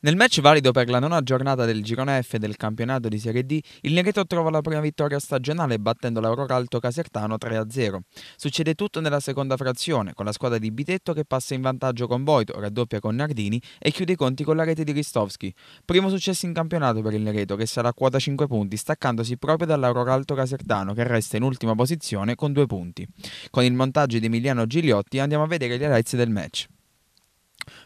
Nel match valido per la nona giornata del girone F del campionato di Serie D, il Nereto trova la prima vittoria stagionale battendo l'Auroralto Casertano 3-0. Succede tutto nella seconda frazione, con la squadra di Bitetto che passa in vantaggio con Boito, raddoppia con Nardini e chiude i conti con la rete di Ristovski. Primo successo in campionato per il Nereto che sarà a quota 5 punti, staccandosi proprio dall'Auroralto Casertano che resta in ultima posizione con 2 punti. Con il montaggio di Emiliano Gigliotti andiamo a vedere gli arazzi del match.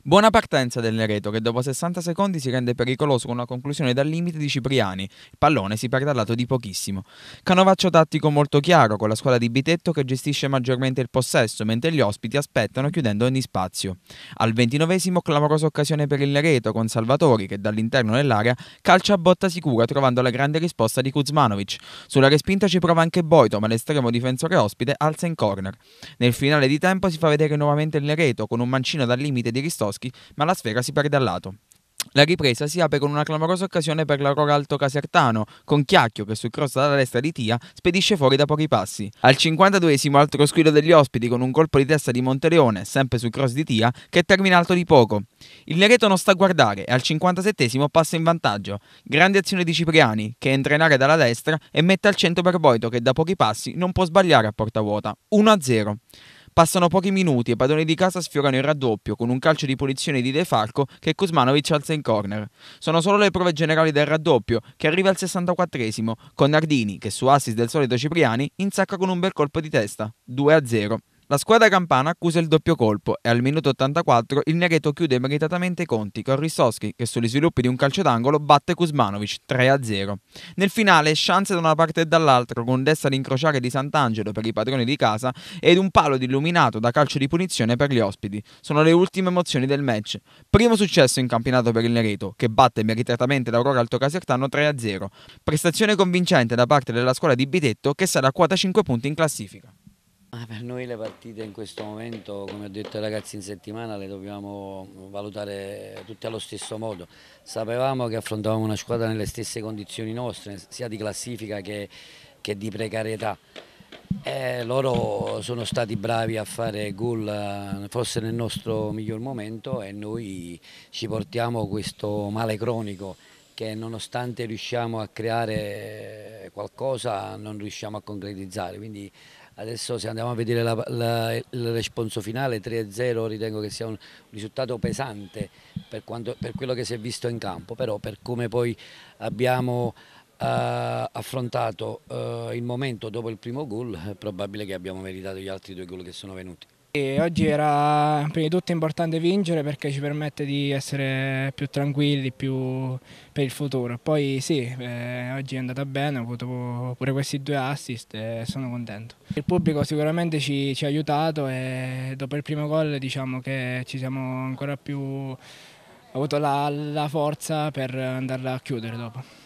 Buona partenza del Nereto che dopo 60 secondi si rende pericoloso con una conclusione dal limite di Cipriani. Il pallone si perde al lato di pochissimo. Canovaccio tattico molto chiaro con la squadra di Bitetto che gestisce maggiormente il possesso mentre gli ospiti aspettano chiudendo ogni spazio. Al ventinovesimo clamorosa occasione per il Nereto con Salvatori che dall'interno dell'area calcia a botta sicura trovando la grande risposta di Kuzmanovic. Sulla respinta ci prova anche Boito ma l'estremo difensore ospite alza in corner. Nel finale di tempo si fa vedere nuovamente il Nereto con un mancino dal limite di ristosso Boschi, ma la sfera si perde dal lato. La ripresa si apre con una clamorosa occasione per la Casertano, con Chiacchio che sul cross dalla destra di Tia spedisce fuori da pochi passi. Al 52esimo altro squillo degli ospiti con un colpo di testa di Monteleone, sempre sul cross di Tia, che termina alto di poco. Il Nereto non sta a guardare e al 57esimo passa in vantaggio. Grande azione di Cipriani, che entra in area dalla destra e mette al centro per Boito che da pochi passi non può sbagliare a porta vuota. 1-0. Passano pochi minuti e i padroni di casa sfiorano il raddoppio con un calcio di punizione di De Falco che Kuzmanovic alza in corner. Sono solo le prove generali del raddoppio che arriva al 64esimo con Nardini che su assist del solito Cipriani insacca con un bel colpo di testa. 2-0. La squadra campana accusa il doppio colpo e al minuto 84 il Nereto chiude meritatamente i conti con Rissoschi che sugli sviluppi di un calcio d'angolo batte Kuzmanovic 3-0. Nel finale chance da una parte e dall'altra con destra d'incrociare di Sant'Angelo per i padroni di casa ed un palo di illuminato da calcio di punizione per gli ospiti. Sono le ultime emozioni del match. Primo successo in campionato per il Nereto che batte meritatamente l'Aurora Alto Casertano 3-0. Prestazione convincente da parte della squadra di Bitetto che sarà a quota 5 punti in classifica. Ah, per noi le partite in questo momento, come ho detto ai ragazzi in settimana, le dobbiamo valutare tutte allo stesso modo. Sapevamo che affrontavamo una squadra nelle stesse condizioni nostre, sia di classifica che, che di precarietà. E eh, loro sono stati bravi a fare gol eh, forse nel nostro miglior momento e noi ci portiamo questo male cronico che nonostante riusciamo a creare qualcosa non riusciamo a concretizzare, quindi Adesso se andiamo a vedere la, la, il responso finale 3-0 ritengo che sia un risultato pesante per, quanto, per, quello che si è visto in campo, però per come poi abbiamo uh, affrontato uh, il momento dopo il primo gol è probabile che abbiamo meritato gli altri due gol che sono venuti. E oggi era prima di tutto importante vincere perché ci permette di essere più tranquilli, più per il futuro. Poi sì, eh, oggi è andata bene, ho avuto pure questi due assist e sono contento. Il pubblico sicuramente ci, ci ha aiutato e dopo il primo gol diciamo che ci siamo ancora più... avuto la, la forza per andarla a chiudere dopo.